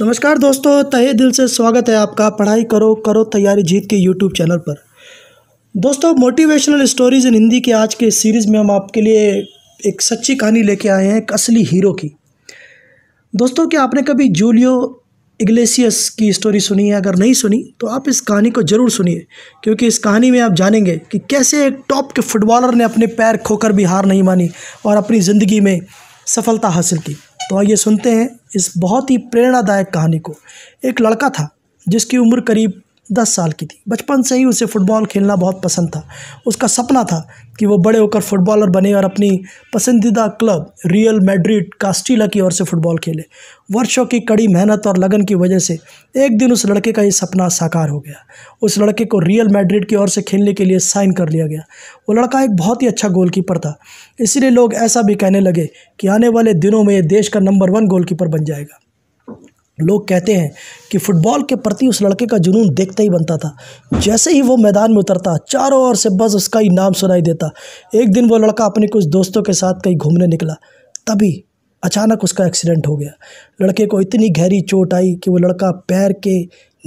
नमस्कार दोस्तों तहे दिल से स्वागत है आपका पढ़ाई करो करो तैयारी जीत के यूट्यूब चैनल पर दोस्तों मोटिवेशनल स्टोरीज़ इन हिंदी के आज के सीरीज़ में हम आपके लिए एक सच्ची कहानी लेके आए हैं एक असली हीरो की दोस्तों क्या आपने कभी जूलियो इग्लेसियस की स्टोरी सुनी है अगर नहीं सुनी तो आप इस कहानी को ज़रूर सुनिए क्योंकि इस कहानी में आप जानेंगे कि कैसे एक टॉप के फुटबॉलर ने अपने पैर खोकर भी हार नहीं मानी और अपनी ज़िंदगी में सफलता हासिल की तो आइए सुनते हैं इस बहुत ही प्रेरणादायक कहानी को एक लड़का था जिसकी उम्र करीब दस साल की थी बचपन से ही उसे फ़ुटबॉल खेलना बहुत पसंद था उसका सपना था कि वो बड़े होकर फुटबॉलर बने और अपनी पसंदीदा क्लब रियल मैड्रिड कास्टिला की ओर से फ़ुटबॉल खेले वर्षों की कड़ी मेहनत और लगन की वजह से एक दिन उस लड़के का ये सपना साकार हो गया उस लड़के को रियल मैड्रिड की ओर से खेलने के लिए साइन कर लिया गया वो लड़का एक बहुत ही अच्छा गोलकीपर था इसीलिए लोग ऐसा भी कहने लगे कि आने वाले दिनों में ये देश का नंबर वन गोलकीपर बन जाएगा लोग कहते हैं कि फुटबॉल के प्रति उस लड़के का जुनून देखते ही बनता था जैसे ही वो मैदान में उतरता चारों ओर से बस उसका ही नाम सुनाई देता एक दिन वो लड़का अपने कुछ दोस्तों के साथ कहीं घूमने निकला तभी अचानक उसका एक्सीडेंट हो गया लड़के को इतनी गहरी चोट आई कि वो लड़का पैर के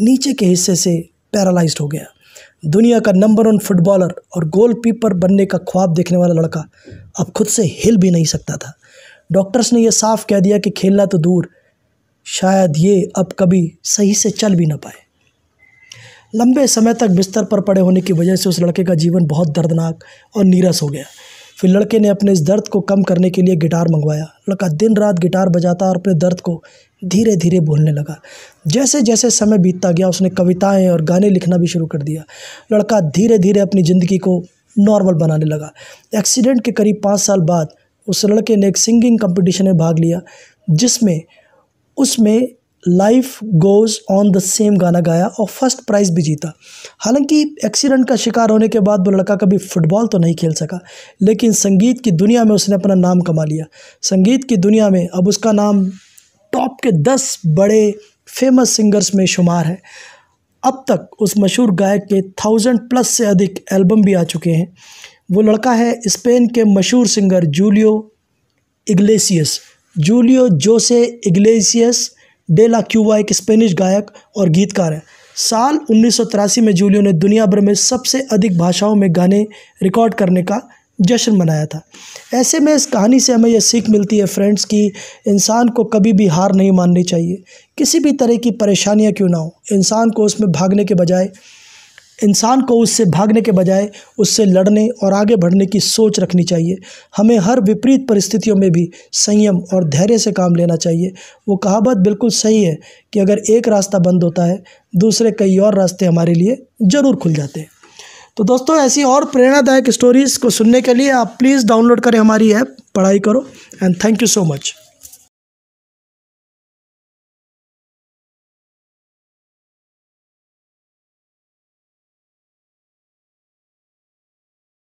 नीचे के हिस्से से पैरालाइज हो गया दुनिया का नंबर वन फुटबॉलर और गोल कीपर बनने का ख्वाब देखने वाला लड़का अब खुद से हिल भी नहीं सकता था डॉक्टर्स ने यह साफ कह दिया कि खेलना तो दूर शायद ये अब कभी सही से चल भी ना पाए लंबे समय तक बिस्तर पर पड़े होने की वजह से उस लड़के का जीवन बहुत दर्दनाक और नीरस हो गया फिर लड़के ने अपने इस दर्द को कम करने के लिए गिटार मंगवाया लड़का दिन रात गिटार बजाता और अपने दर्द को धीरे धीरे भूलने लगा जैसे जैसे समय बीतता गया उसने कविताएं और गाने लिखना भी शुरू कर दिया लड़का धीरे धीरे अपनी ज़िंदगी को नॉर्मल बनाने लगा एक्सीडेंट के करीब पाँच साल बाद उस लड़के ने एक सिंगिंग कंपटीशन में भाग लिया जिसमें उसमें life goes on the same गाना गाया और फर्स्ट प्राइज़ भी जीता हालांकि एक्सीडेंट का शिकार होने के बाद वो लड़का कभी फुटबॉल तो नहीं खेल सका लेकिन संगीत की दुनिया में उसने अपना नाम कमा लिया संगीत की दुनिया में अब उसका नाम टॉप के दस बड़े फेमस सिंगर्स में शुमार है अब तक उस मशहूर गायक के थाउजेंड प्लस से अधिक एल्बम भी आ चुके हैं वो लड़का है स्पेन के मशहूर singer Julio Iglesias Julio Jose Iglesias de la Cueva एक स्पेनिश गायक और गीतकार हैं साल उन्नीस में जूलियो ने दुनिया भर में सबसे अधिक भाषाओं में गाने रिकॉर्ड करने का जश्न मनाया था ऐसे में इस कहानी से हमें यह सीख मिलती है फ्रेंड्स कि इंसान को कभी भी हार नहीं माननी चाहिए किसी भी तरह की परेशानियां क्यों ना हो इंसान को उसमें भागने के बजाय इंसान को उससे भागने के बजाय उससे लड़ने और आगे बढ़ने की सोच रखनी चाहिए हमें हर विपरीत परिस्थितियों में भी संयम और धैर्य से काम लेना चाहिए वो कहावत बिल्कुल सही है कि अगर एक रास्ता बंद होता है दूसरे कई और रास्ते हमारे लिए ज़रूर खुल जाते हैं तो दोस्तों ऐसी और प्रेरणादायक स्टोरीज़ को सुनने के लिए आप प्लीज़ डाउनलोड करें हमारी ऐप पढ़ाई करो and thank you so much